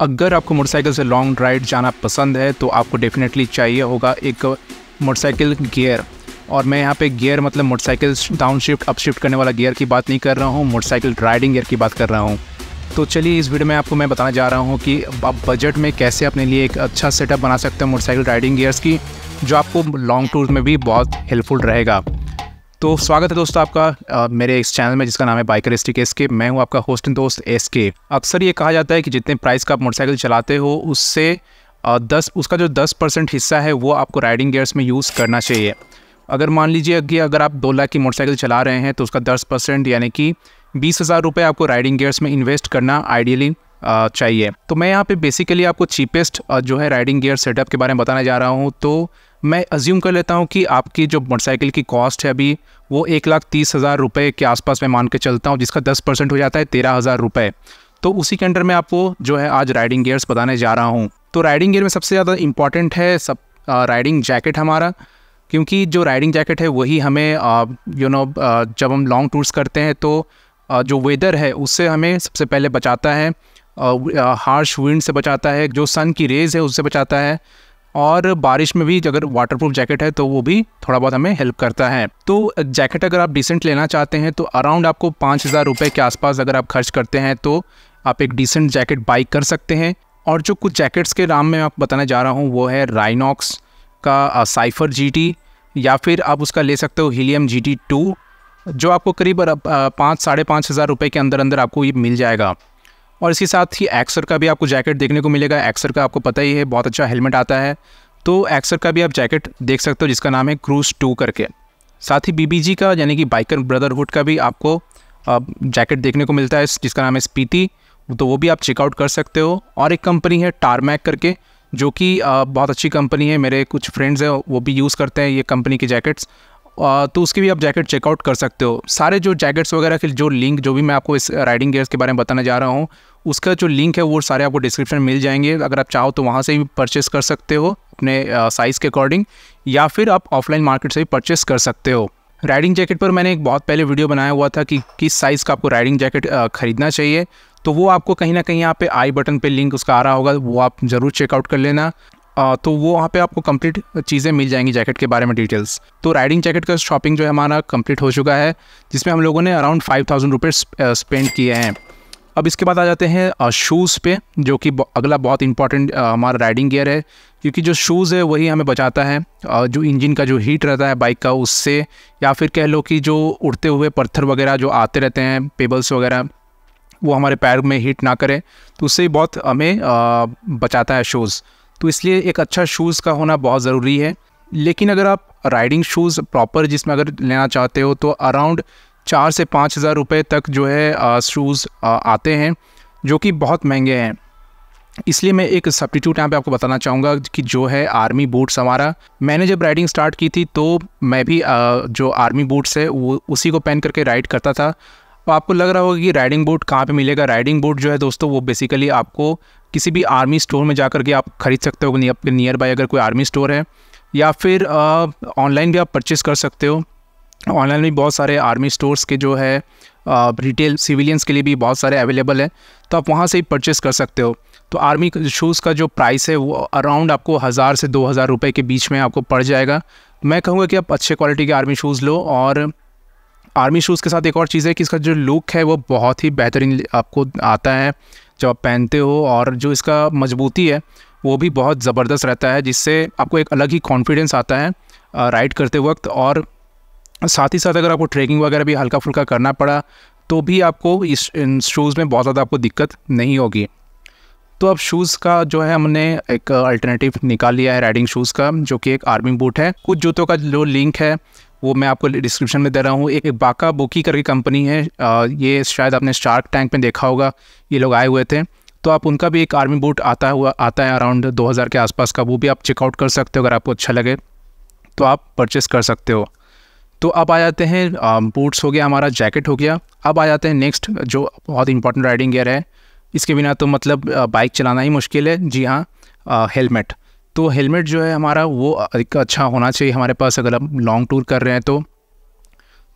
अगर आपको मोटरसाइकिल से लॉन्ग राइड जाना पसंद है तो आपको डेफिनेटली चाहिए होगा एक मोटरसाइकिल गियर और मैं यहाँ पे गियर मतलब motorcycle down shift up shift करने वाला गियर की बात नहीं कर रहा हूँ मोटरसाइकिल राइडिंग गियर की बात कर रहा हूँ तो चलिए इस वीडियो में आपको मैं बताना जा रहा हूँ कि आप बजट में कैसे अपने लिए एक अच्छा सेटअप बना सकते हैं मोटरसाइकिल राइडिंग गियर्स की जो आपको लॉन्ग टूर में भी बहुत हेल्पफुल रहेगा तो स्वागत है दोस्तों आपका आ, मेरे इस चैनल में जिसका नाम है बाइकर एस के मैं हूं आपका होस्ट दोस्त एस के अक्सर ये कहा जाता है कि जितने प्राइस का आप मोटरसाइकिल चलाते हो उससे आ, दस उसका जो दस परसेंट हिस्सा है वो आपको राइडिंग गियर्स में यूज़ करना चाहिए अगर मान लीजिए कि अगर आप दो लाख की मोटरसाइकिल चला रहे हैं तो उसका दस परसेंट यानी कि बीस हज़ार रुपये आपको राइडिंग गेयर्स में इन्वेस्ट करना आइडियली चाहिए तो मैं यहाँ पे बेसिकली आपको चीपेस्ट जो है राइडिंग गियर सेटअप के बारे में बताने जा रहा हूँ तो मैं अज्यूम कर लेता हूँ कि आपकी जो मोटरसाइकिल की कॉस्ट है अभी वो एक लाख तीस हज़ार रुपये के आसपास मैं मान के चलता हूँ जिसका दस परसेंट हो जाता है तेरह हज़ार रुपये तो उसी के अंडर मैं आपको जो है आज राइडिंग गियर्स बताने जा रहा हूँ तो राइडिंग गियर में सबसे ज़्यादा इंपॉर्टेंट है सब आ, राइडिंग जैकेट हमारा क्योंकि जो राइडिंग जैकेट है वही हमें यू नो जब हम लॉन्ग टूर्स करते हैं तो आ, जो वेदर है उससे हमें सबसे पहले बचाता है हार्श विंड से बचाता है जो सन की रेज़ है उससे बचाता है और बारिश में भी अगर वाटर जैकेट है तो वो भी थोड़ा बहुत हमें हेल्प करता है तो जैकेट अगर आप डिसेंट लेना चाहते हैं तो अराउंड आपको पाँच हज़ार रुपये के आसपास अगर आप खर्च करते हैं तो आप एक डिसेंट जैकेट बाइक कर सकते हैं और जो कुछ जैकेट्स के नाम में आप बताने जा रहा हूँ वो है राइनॉक्स का साइफर जी या फिर आप उसका ले सकते हो हीलियम जी टी टू जो आपको करीब पाँच साढ़े पाँच हज़ार रुपये के अंदर अंदर आपको ये मिल जाएगा और इसके साथ ही एक्सर का भी आपको जैकेट देखने को मिलेगा एक्सर का आपको पता ही है बहुत अच्छा हेलमेट आता है तो एक्सर का भी आप जैकेट देख सकते हो जिसका नाम है क्रूज टू करके साथ ही बीबीजी का यानी कि बाइकर ब्रदरहुड का भी आपको जैकेट देखने को मिलता है जिसका नाम है स्पीति तो वो भी आप चेकआउट कर सकते हो और एक कंपनी है टारमैक करके जो कि बहुत अच्छी कंपनी है मेरे कुछ फ्रेंड्स हैं वो भी यूज़ करते हैं ये कंपनी की जैकेट्स तो उसकी भी आप जैकेट चेकआउट कर सकते हो सारे जो जैकेट्स वगैरह के जो लिंक जो भी मैं आपको इस राइडिंग गेयर्स के बारे में बताने जा रहा हूँ उसका जो लिंक है वो सारे आपको डिस्क्रिप्शन मिल जाएंगे अगर आप चाहो तो वहाँ से भी परचेस कर सकते हो अपने साइज़ के अकॉर्डिंग या फिर आप ऑफलाइन मार्केट से भी परचेस कर सकते हो राइडिंग जैकेट पर मैंने एक बहुत पहले वीडियो बनाया हुआ था कि किस साइज़ का आपको राइडिंग जैकेट ख़रीदना चाहिए तो वो आपको कहीं ना कहीं यहाँ पे आई बटन पे लिंक उसका आ रहा होगा वो आप ज़रूर चेकआउट कर लेना तो वो वहाँ पे आपको कंप्लीट चीज़ें मिल जाएंगी जैकेट के बारे में डिटेल्स तो राइडिंग जैकेट का शॉपिंग जो है हमारा कंप्लीट हो चुका है जिसमें हम लोगों ने अराउंड फाइव थाउजेंड रुपये स्पेंड किए हैं अब इसके बाद आ जाते हैं शूज़ पे जो कि अगला बहुत इंपॉर्टेंट हमारा राइडिंग गियर है क्योंकि जो शूज़ है वही हमें बचाता है जो इंजन का जो हीट रहता है बाइक का उससे या फिर कह लो कि जो उड़ते हुए पत्थर वगैरह जो आते रहते हैं पेबल्स वगैरह वो हमारे पैर में हीट ना करें तो उससे बहुत हमें बचाता है शूज़ तो इसलिए एक अच्छा शूज़ का होना बहुत ज़रूरी है लेकिन अगर आप राइडिंग शूज़ प्रॉपर जिसमें अगर लेना चाहते हो तो अराउंड चार से पाँच हज़ार रुपये तक जो है शूज़ आते हैं जो कि बहुत महंगे हैं इसलिए मैं एक सब्टीट्यूट यहाँ पे आपको बताना चाहूँगा कि जो है आर्मी बूट्स हमारा मैंने जब राइडिंग स्टार्ट की थी तो मैं भी जो आर्मी बूट्स है वो उसी को पहन करके राइड करता था तो आपको लग रहा होगा कि राइडिंग बूट कहाँ पे मिलेगा राइडिंग बूट जो है दोस्तों वो बेसिकली आपको किसी भी आर्मी स्टोर में जा के आप खरीद सकते हो आपके नियर बाई अगर कोई आर्मी स्टोर है या फिर ऑनलाइन भी आप परचेस कर सकते हो ऑनलाइन भी बहुत सारे आर्मी स्टोर्स के जो है रिटेल सिविलियंस के लिए भी बहुत सारे अवेलेबल हैं तो आप वहाँ से ही परचेस कर सकते हो तो आर्मी शूज़ का जो प्राइस है वो अराउंड आपको हज़ार से दो हज़ार रुपये के बीच में आपको पड़ जाएगा मैं कहूँगा कि आप अच्छे क्वालिटी के आर्मी शूज़ लो और आर्मी शूज़ के साथ एक और चीज़ है कि इसका जो लुक है वो बहुत ही बेहतरीन आपको आता है जब आप पहनते हो और जो इसका मजबूती है वो भी बहुत ज़बरदस्त रहता है जिससे आपको एक अलग ही कॉन्फिडेंस आता है राइड करते वक्त और साथ ही साथ अगर आपको ट्रैकिंग वगैरह भी हल्का फुल्का करना पड़ा तो भी आपको इस इन शूज़ में बहुत ज़्यादा आपको दिक्कत नहीं होगी तो अब शूज़ का जो है हमने एक अल्टरनेटिव निकाल लिया है राइडिंग शूज़ का जो कि एक आर्मी बूट है कुछ जूतों का जो लिंक है वो मैं आपको डिस्क्रिप्शन में दे रहा हूँ एक, एक बाका बुकी करके कंपनी है आ, ये शायद आपने शार्क टैंक में देखा होगा ये लोग आए हुए थे तो आप उनका भी एक आर्मी बूट आता हुआ आता है अराउंड 2000 के आसपास का वो भी आप चेकआउट कर सकते हो अगर आपको अच्छा लगे तो आप परचेस कर सकते हो तो अब आ जाते हैं बूट्स हो गया हमारा जैकेट हो गया अब आ जाते हैं नेक्स्ट जो बहुत इंपॉर्टेंट राइडिंग गेयर है इसके बिना तो मतलब बाइक चलाना ही मुश्किल है जी हाँ हेलमेट तो हेलमेट जो है हमारा वो अच्छा होना चाहिए हमारे पास अगर हम लॉन्ग टूर कर रहे हैं तो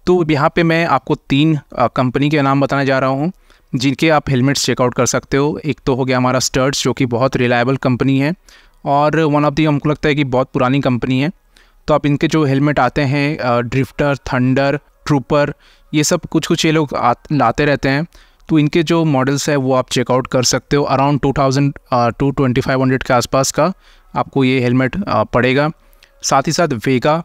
तो यहाँ पे मैं आपको तीन कंपनी के नाम बताने जा रहा हूँ जिनके आप हेलमेट्स चेकआउट कर सकते हो एक तो हो गया हमारा स्टर्ट्स जो कि बहुत रिलायबल कंपनी है और वन ऑफ दी हमको लगता है कि बहुत पुरानी कंपनी है तो आप इनके जो हेलमेट आते हैं ड्रिफ्टर थंडर ट्रूपर ये सब कुछ कुछ ये लोग लाते रहते हैं तो इनके जो मॉडल्स है वो आप चेकआउट कर सकते हो around two thousand to twenty five hundred के आसपास का आपको ये हेलमेट पड़ेगा साथ ही साथ वेगा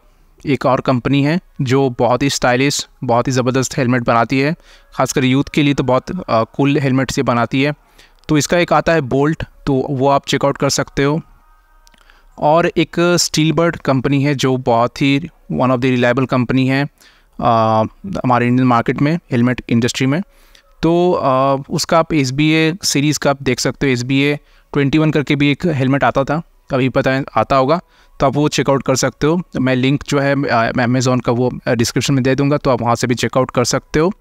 एक और कंपनी है जो बहुत ही स्टाइलिश बहुत ही ज़बरदस्त हेलमेट बनाती है खासकर यूथ के लिए तो बहुत कूल हेलमेट से बनाती है तो इसका एक आता है बोल्ट तो वो आप चेकआउट कर सकते हो और एक स्टील बर्ड कंपनी है जो बहुत ही one of the reliable company है हमारे इंडियन मार्केट में हेलमेट इंडस्ट्री में तो आ, उसका आप एस सीरीज़ का आप देख सकते हो एस बी करके भी एक हेलमेट आता था कभी पता है आता होगा तो आप वो चेकआउट कर सकते हो मैं लिंक जो है अमेज़ोन का वो डिस्क्रिप्शन में दे दूँगा तो आप वहाँ से भी चेकआउट कर सकते हो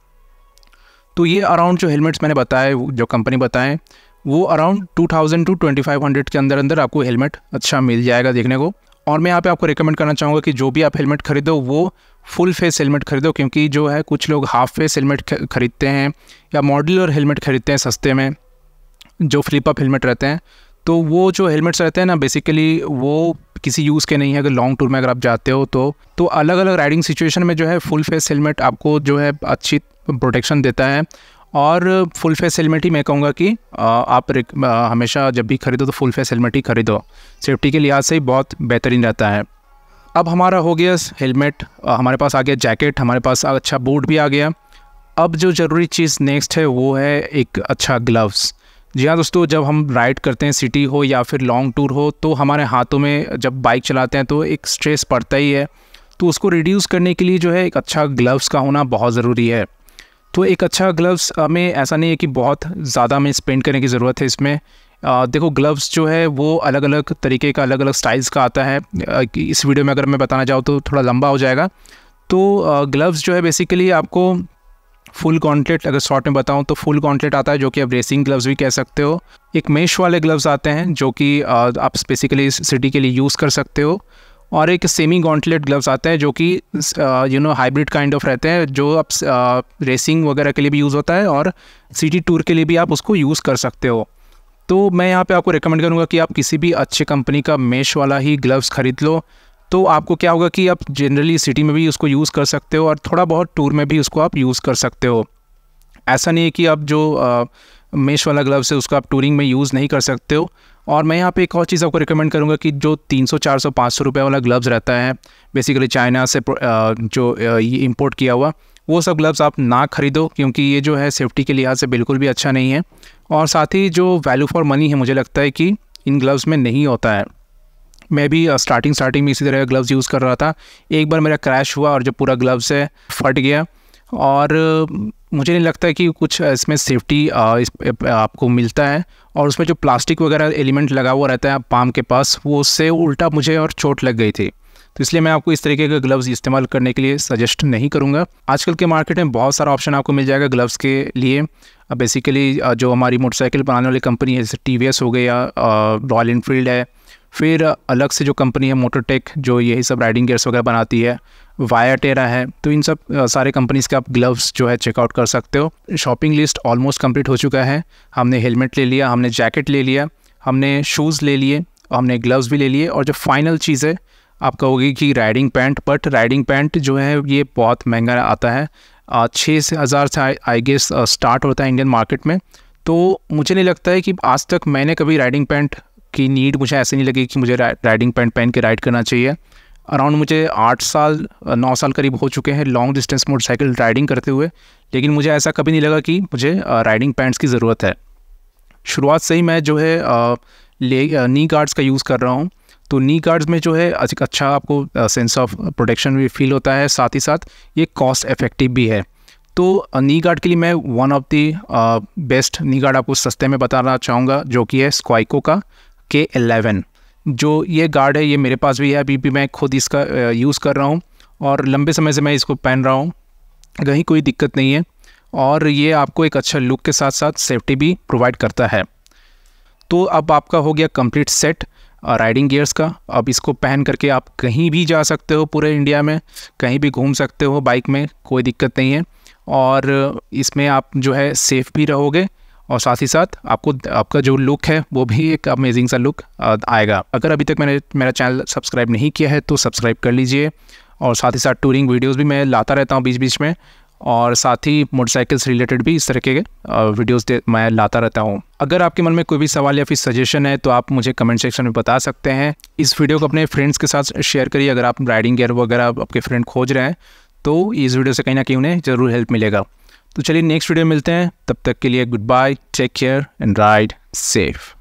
तो ये अराउंड जो हेलमेट्स मैंने बताए जो कंपनी बताएं वो around two thousand to twenty five hundred के अंदर अंदर आपको हेलमेट अच्छा मिल जाएगा देखने को और मैं यहाँ पे आपको रिकमेंड करना चाहूँगा कि जो भी आप हेलमेट खरीदो वो फुल फेस हेलमेट खरीदो क्योंकि जो है कुछ लोग हाफ फेस हेलमेट ख़रीदते हैं या मॉडल और हेलमेट खरीदते हैं सस्ते में जो फ्लिप अप हेलमेट रहते हैं तो वो जो हेलमेट्स रहते हैं ना बेसिकली वो किसी यूज़ के नहीं है अगर लॉन्ग टूर में अगर आप जाते हो तो तो अलग अलग राइडिंग सिचुएशन में जो है फुल फेस हेलमेट आपको जो है अच्छी प्रोटेक्शन देता है और फुल फेस हेलमेट ही मैं कहूँगा कि आप हमेशा जब भी खरीदो तो फुल फेस हेलमेट ही खरीदो सेफ्टी के लिहाज से ही बहुत बेहतरीन रहता है अब हमारा हो गया हेलमेट हमारे पास आ गया जैकेट हमारे पास अच्छा बूट भी आ गया अब जो ज़रूरी चीज़ नेक्स्ट है वो है एक अच्छा ग्लव्स जी हाँ दोस्तों जब हम राइड करते हैं सिटी हो या फिर लॉन्ग टूर हो तो हमारे हाथों में जब बाइक चलाते हैं तो एक स्ट्रेस पड़ता ही है तो उसको रिड्यूस करने के लिए जो है एक अच्छा ग्लव्स का होना बहुत ज़रूरी है तो एक अच्छा ग्लव्स हमें ऐसा नहीं है कि बहुत ज़्यादा हमें स्पेंड करने की ज़रूरत है इसमें आ, देखो ग्लव्स जो है वो अलग अलग तरीके का अलग अलग स्टाइल्स का आता है इस वीडियो में अगर मैं बताना चाहूँ तो थोड़ा लंबा हो जाएगा तो ग्लव्स जो है बेसिकली आपको फुल कॉन्टलेट अगर शॉर्ट में बताऊँ तो फुल कॉन्टलेट आता है जो कि आप रेसिंग ग्लव्स भी कह सकते हो एक मेश वाले ग्लव्स आते हैं जो कि आप स्पेसिकली सिटी के लिए यूज़ कर सकते हो और एक सेमी गॉन्टलेट ग्लव्स आते हैं जो कि you know hybrid kind of रहते हैं जो आप रेसिंग वगैरह के लिए भी यूज़ होता है और सिटी टूर के लिए भी आप उसको यूज़ कर सकते हो तो मैं यहाँ पे आपको रेकमेंड करूँगा कि आप किसी भी अच्छे कंपनी का मेश वाला ही ग्लव्स ख़रीद लो तो आपको क्या होगा कि आप जनरली सिटी में भी उसको यूज़ कर सकते हो और थोड़ा बहुत टूर में भी उसको आप यूज़ कर सकते हो ऐसा नहीं है कि आप जो मेष मेश वाला ग्लव्स है उसको आप टूरिंग में यूज़ नहीं कर सकते हो और मैं यहाँ पे एक और चीज़ आपको रिकमेंड करूँगा कि जो 300, 400, 500 रुपए वाला ग्लव्स रहता है बेसिकली चाइना से जो ये इम्पोर्ट किया हुआ वो सब ग्लव्स आप ना ख़रीदो क्योंकि ये जो है सेफ्टी के लिहाज से बिल्कुल भी अच्छा नहीं है और साथ ही जो वैल्यू फॉर मनी है मुझे लगता है कि इन ग्लव्स में नहीं होता है मैं भी स्टार्टिंग स्टार्टिंग में इसी तरह का ग्लव्स यूज़ कर रहा था एक बार मेरा क्रैश हुआ और जो पूरा ग्लव्स है फट गया और मुझे नहीं लगता कि कुछ इसमें सेफ्टी इस आपको मिलता है और उसमें जो प्लास्टिक वगैरह एलिमेंट लगा हुआ रहता है पाम के पास वो उससे उल्टा मुझे और चोट लग गई थी तो इसलिए मैं आपको इस तरीके के ग्लव्स इस्तेमाल करने के लिए सजेस्ट नहीं करूँगा आजकल के मार्केट में बहुत सारा ऑप्शन आपको मिल जाएगा ग्लव्स के लिए बेसिकली जो हमारी मोटरसाइकिल बनाने वाली कंपनी है जैसे टी हो गई या रॉयल इनफील्ड है फिर अलग से जो कंपनी है मोटरटेक जो यही सब राइडिंग गियर्स वगैरह बनाती है वाया टेरा है तो इन सब सारे कंपनीज़ के आप ग्लव्स जो है चेकआउट कर सकते हो शॉपिंग लिस्ट ऑलमोस्ट कंप्लीट हो चुका है हमने हेलमेट ले लिया हमने जैकेट ले लिया हमने शूज़ ले लिए हमने ग्लव्स भी ले लिए और जो फाइनल चीज़ है आप कहोगे कि riding pant but riding pant जो है ये बहुत महंगा आता है छः से हज़ार से आई गेस स्टार्ट होता है इंडियन मार्केट में तो मुझे नहीं लगता है कि आज तक मैंने कभी राइडिंग पैंट की नीड मुझे ऐसे नहीं लगी कि मुझे राइडिंग पैंट पहन के राइड करना चाहिए अराउंड मुझे आठ साल नौ साल करीब हो चुके हैं लॉन्ग डिस्टेंस मोटरसाइकिल राइडिंग करते हुए लेकिन मुझे ऐसा कभी नहीं लगा कि मुझे राइडिंग पैंट्स की ज़रूरत है शुरुआत से ही मैं जो है ले नी गार्ड्स का यूज़ कर रहा हूँ तो नी गार्ड्स में जो है अच्छा अच्छा आपको सेंस ऑफ प्रोटेक्शन भी फील होता है साथ ही साथ ये कॉस्ट इफेक्टिव भी है तो नी गार्ड के लिए मैं one of the best knee guard आपको सस्ते में बताना चाहूँगा जो कि है स्क्वाइको का के एलेवन जो ये गार्ड है ये मेरे पास भी है अभी भी मैं खुद इसका यूज़ कर रहा हूँ और लंबे समय से मैं इसको पहन रहा हूँ कहीं कोई दिक्कत नहीं है और ये आपको एक अच्छा लुक के साथ साथ सेफ्टी भी प्रोवाइड करता है तो अब आपका हो गया कंप्लीट सेट राइडिंग गियर्स का अब इसको पहन करके आप कहीं भी जा सकते हो पूरे इंडिया में कहीं भी घूम सकते हो बाइक में कोई दिक्कत नहीं है और इसमें आप जो है सेफ़ भी रहोगे और साथ ही साथ आपको आपका जो लुक है वो भी एक अमेजिंग सा लुक आएगा अगर अभी तक मैंने मेरा चैनल सब्सक्राइब नहीं किया है तो सब्सक्राइब कर लीजिए और साथ ही साथ टूरिंग वीडियोज़ भी मैं लाता रहता हूँ बीच बीच में और साथ ही मोटरसाइकिल से रिलेटेड भी इस तरह के वीडियोस मैं लाता रहता हूँ अगर आपके मन में कोई भी सवाल या फिर सजेशन है तो आप मुझे कमेंट सेक्शन में बता सकते हैं इस वीडियो को अपने फ्रेंड्स के साथ शेयर करिए अगर आप राइडिंग गियर वगैरह आपके फ्रेंड खोज रहे हैं तो इस वीडियो से कहीं ना कहीं उन्हें ज़रूर हेल्प मिलेगा तो चलिए नेक्स्ट वीडियो मिलते हैं तब तक के लिए good bye take care and ride safe